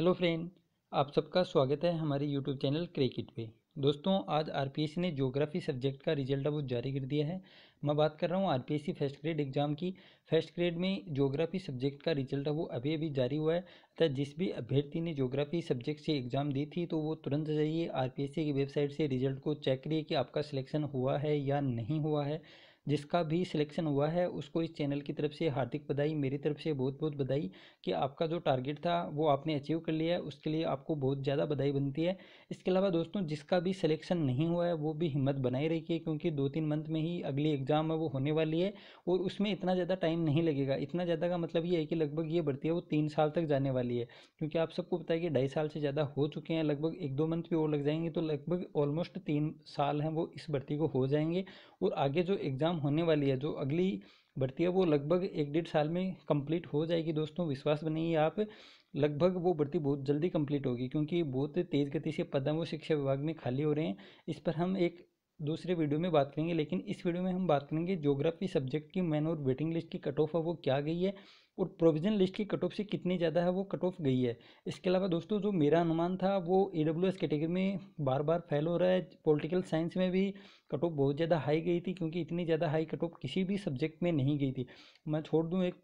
hello friend आप सबका स्वागत है हमारे यूट्यूब चैनल क्रिकेट पे दोस्तों आज आरपीएससी ने ज्योग्राफी सब्जेक्ट का रिजल्ट अब जारी कर दिया है मैं बात कर रहा हूँ आरपीएससी फर्स्ट ग्रेड एग्जाम की फर्स्ट ग्रेड में ज्योग्राफी सब्जेक्ट का रिजल्ट है वो अभी अभी जारी हुआ है अतः जिस भी अभ्यर्थी ने ज्योग्राफी सब्जेक्ट से एग्जाम दी थी तो वो तुरंत जाइए आरपीएससी की वेबसाइट से रिजल्ट को चेक करिए कि आपका सिलेक्शन हुआ है या नहीं हुआ है जिसका भी सिलेक्शन हुआ है उसको इस चैनल की तरफ से हार्दिक बधाई मेरी तरफ से बहुत बहुत बधाई कि आपका जो टारगेट था वो आपने अचीव कर लिया है उसके लिए आपको बहुत ज़्यादा बधाई बनती है इसके अलावा दोस्तों जिसका भी सिलेक्शन नहीं हुआ है वो भी हिम्मत बनाए रखिए क्योंकि दो तीन मंथ में ही अगली एग्ज़ाम है वो होने वाली है और उसमें इतना ज़्यादा टाइम नहीं लगेगा इतना ज़्यादा का मतलब ये है कि लगभग ये भर्ती है वो तीन साल तक जाने वाली है क्योंकि आप सबको पता है कि ढाई साल से ज़्यादा हो चुके हैं लगभग एक दो मंथ भी और लग जाएंगे तो लगभग ऑलमोस्ट तीन साल हैं वो इस भर्ती को हो जाएंगे और आगे जो एग्ज़ाम होने वाली है जो अगली भर्ती है वो लगभग एक डेढ़ साल में कंप्लीट हो जाएगी दोस्तों विश्वास बनाइए आप लगभग वो भर्ती बहुत जल्दी कंप्लीट होगी क्योंकि बहुत तेज़ गति से पदम वो शिक्षा विभाग में खाली हो रहे हैं इस पर हम एक दूसरे वीडियो में बात करेंगे लेकिन इस वीडियो में हम बात करेंगे ज्योग्राफी सब्जेक्ट की मैन और वेटिंग लिस्ट की कट ऑफ है वो क्या गई है और प्रोविज़न लिस्ट की कट ऑफ से कितनी ज़्यादा है वो कट ऑफ गई है इसके अलावा दोस्तों जो मेरा अनुमान था वो ई डब्ल्यू एस कैटेगरी में बार बार फेल हो रहा है पॉलिटिकल साइंस में भी कट ऑफ बहुत ज़्यादा हाई गई थी क्योंकि इतनी ज़्यादा हाई कट ऑफ किसी भी सब्जेक्ट में नहीं गई थी मैं छोड़ दूँ एक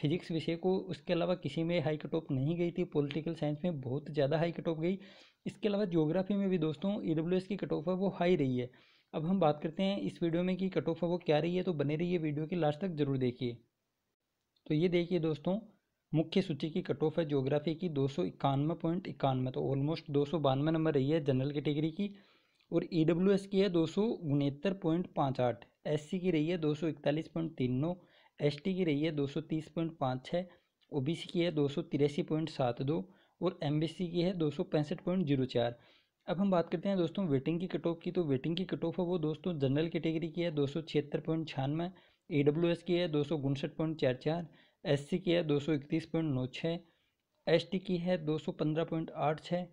फिजिक्स विषय को उसके अलावा किसी में हाई कट ऑफ नहीं गई थी पॉलिटिकल साइंस में बहुत ज़्यादा हाई कट ऑफ गई इसके अलावा जियोग्राफी में भी दोस्तों ई डब्ल्यू एस की कट ऑफ है वो हाई रही है अब हम बात करते हैं इस वीडियो में कि कट ऑफ है वो क्या रही है तो बने रहिए वीडियो के लास्ट तक जरूर देखिए तो ये देखिए दोस्तों मुख्य सूची की कट ऑफ है ज्योग्राफी की दो सौ इक्यानवे पॉइंट इक्यानवे तो ऑलमोस्ट दो सौ बानवे नंबर रही है जनरल कैटेगरी की और ई डब्ल्यू एस की है दो सौ उनहत्तर पॉइंट पाँच आठ एस सी की रही है दो सौ इकतालीस पॉइंट तीन नौ एस टी की रही है दो सौ तीस पॉइंट पाँच छः ओ बी सी की है दो सौ तिरासी पॉइंट सात दो और एम बी सी की है दो सौ पैंसठ पॉइंट जीरो चार अब हम बात करते हैं दोस्तों वेटिंग की कट ऑफ की तो वेटिंग की कट ऑफ है वो दोस्तों जनरल कैटेगरी की है दो सौ छिहत्तर पॉइंट छियानवे ए डब्ल्यू एस की है दो सौ उनसठ पॉइंट चार चार एस सी की है दो सौ इकतीस पॉइंट नौ छः एस टी की है दो सौ पंद्रह पॉइंट आठ छः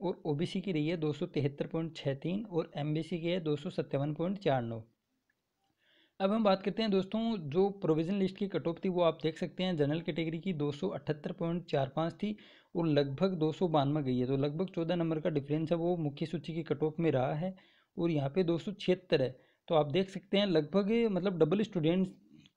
और ओ बी सी की रही है दो सौ तिहत्तर पॉइंट छः तीन और एम बी सी की है दो सौ सत्तावन पॉइंट चार नौ अब हम बात करते हैं दोस्तों जो प्रोविज़न लिस्ट की कट ऑफ थी वो आप देख सकते हैं जनरल कैटेगरी की दो सौ अठहत्तर पॉइंट चार पाँच थी और लगभग दो सौ बानवे गई है तो लगभग चौदह नंबर का डिफरेंस है वो मुख्य सूची की कट ऑफ में रहा है और यहाँ पे दो सौ छिहत्तर है तो आप देख सकते हैं लगभग मतलब डबल स्टूडेंट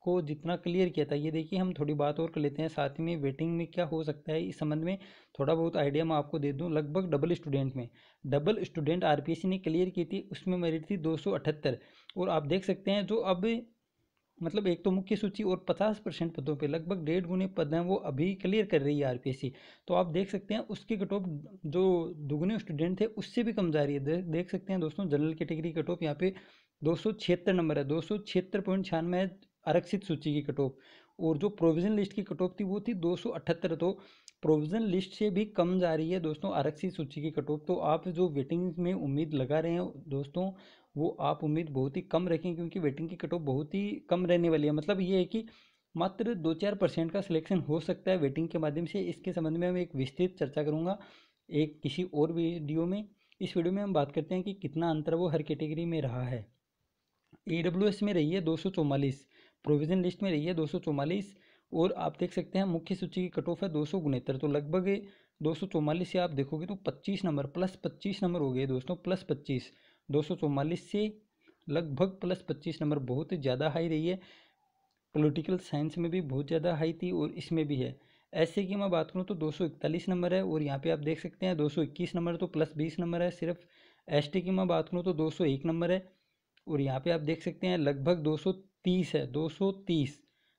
को जितना क्लियर किया था ये देखिए हम थोड़ी बात और कर लेते हैं साथ में वेटिंग में क्या हो सकता है इस संबंध में थोड़ा बहुत आइडिया मैं आपको दे दूं लगभग डबल स्टूडेंट में डबल स्टूडेंट आरपीएससी ने क्लियर की थी उसमें मेरिट थी दो और आप देख सकते हैं जो अब मतलब एक तो मुख्य सूची और 50 परसेंट पदों पे लगभग डेढ़ गुने पद हैं वो अभी क्लियर कर रही है आरपीएससी तो आप देख सकते हैं उसकी कट ऑफ जो दुगने स्टूडेंट थे उससे भी कम जा रही है देख सकते हैं दोस्तों जनरल कैटेगरी कट ऑफ यहाँ पे दो नंबर है दो सौ है आरक्षित सूची की कट ऑफ और जो प्रोविजन लिस्ट की कट ऑफ थी वो थी अठहत्तर तो प्रोविजन लिस्ट से भी कम जा रही है दोस्तों आरक्षित सूची की कट ऑफ तो आप जो वेटिंग में उम्मीद लगा रहे हैं दोस्तों वो आप उम्मीद बहुत ही कम रखें क्योंकि वेटिंग की कट ऑफ बहुत ही कम रहने वाली है मतलब ये है कि मात्र दो चार परसेंट का सिलेक्शन हो सकता है वेटिंग के माध्यम से इसके संबंध में मैं एक विस्तृत चर्चा करूँगा एक किसी और वीडियो में इस वीडियो में हम बात करते हैं कि कितना अंतर वो हर कैटेगरी में रहा है ई डब्ल्यू एस में रही है दो सौ चौवालीस प्रोविज़न लिस्ट में रही है दो सौ चौवालीस और आप देख सकते हैं मुख्य सूची की कट ऑफ है दो सौ उनहत्तर तो लगभग दो सौ चौवालीस से आप देखोगे तो पच्चीस नंबर प्लस पच्चीस नंबर हो गए दोस्तों प्लस पच्चीस दो से लगभग प्लस पच्चीस नंबर बहुत ज़्यादा हाई रही है पॉलिटिकल साइंस में भी बहुत ज़्यादा हाई थी और इसमें भी है ऐसे की मैं बात करूँ तो 241 नंबर है और यहाँ पे आप देख सकते हैं 221 नंबर तो प्लस 20 नंबर है सिर्फ एस की मैं बात करूँ तो 201 नंबर है और यहाँ पे आप देख सकते हैं लगभग 230 है 230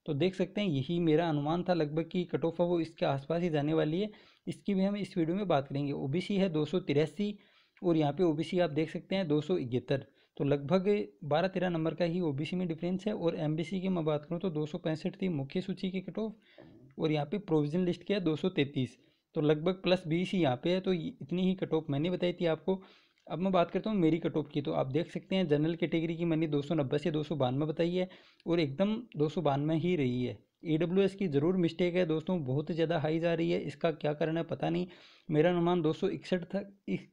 तो देख सकते हैं यही मेरा अनुमान था लगभग कि कट ऑफ वो इसके आसपास ही जाने वाली है इसकी भी हम इस वीडियो में बात करेंगे ओ है दो और यहाँ पे ओबीसी आप देख सकते हैं दो तो लगभग बारह तेरह नंबर का ही ओबीसी में डिफरेंस है और एमबीसी की मैं बात करूँ तो दो थी मुख्य सूची की कट ऑफ और यहाँ पे प्रोविजन लिस्ट क्या है दो तो लगभग प्लस बीस ही यहाँ पे है तो इतनी ही कट ऑफ मैंने बताई थी आपको अब मैं बात करता हूँ मेरी कट ऑफ की तो आप देख सकते हैं जनरल कैटेगरी की मैंने दो सौ नब्बे से दो सौ बानवे बताई है और एकदम दो सौ बानवे ही रही है ई e की ज़रूर मिस्टेक है दोस्तों बहुत ज़्यादा हाई जा रही है इसका क्या कारण है पता नहीं मेरा अनुमान दो था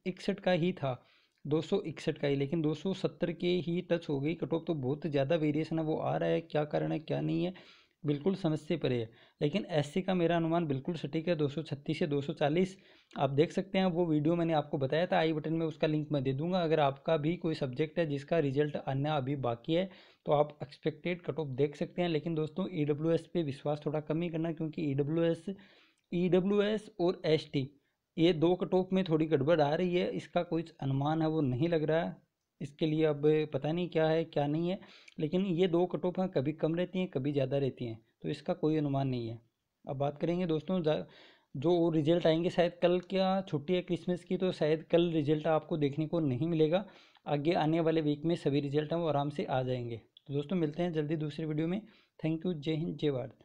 इकसठ का ही था दो का ही लेकिन 270 के ही टच हो गई कट ऑफ तो बहुत ज़्यादा वेरिएशन है वो आ रहा है क्या कारण है क्या नहीं है बिल्कुल समझ से परे है लेकिन एससी का मेरा अनुमान बिल्कुल सटीक है दो से 240 आप देख सकते हैं वो वीडियो मैंने आपको बताया था आई बटन में उसका लिंक मैं दे दूंगा अगर आपका भी कोई सब्जेक्ट है जिसका रिजल्ट आना अभी बाकी है तो आप एक्सपेक्टेड कट ऑफ देख सकते हैं लेकिन दोस्तों ई e पे विश्वास थोड़ा कम ही करना क्योंकि ई e डब्ल्यू e और एस ये दो कट ऑफ में थोड़ी गड़बड़ आ रही है इसका कोई अनुमान है वो नहीं लग रहा है इसके लिए अब पता नहीं क्या है क्या नहीं है लेकिन ये दो कट ऑफ कभी कम रहती हैं कभी ज़्यादा रहती हैं तो इसका कोई अनुमान नहीं है अब बात करेंगे दोस्तों जो रिजल्ट आएंगे शायद कल क्या छुट्टी है क्रिसमस की तो शायद कल रिजल्ट आपको देखने को नहीं मिलेगा आगे आने वाले वीक में सभी रिजल्ट हम आराम से आ जाएंगे तो दोस्तों मिलते हैं जल्दी दूसरी वीडियो में थैंक यू जय हिंद जय भारत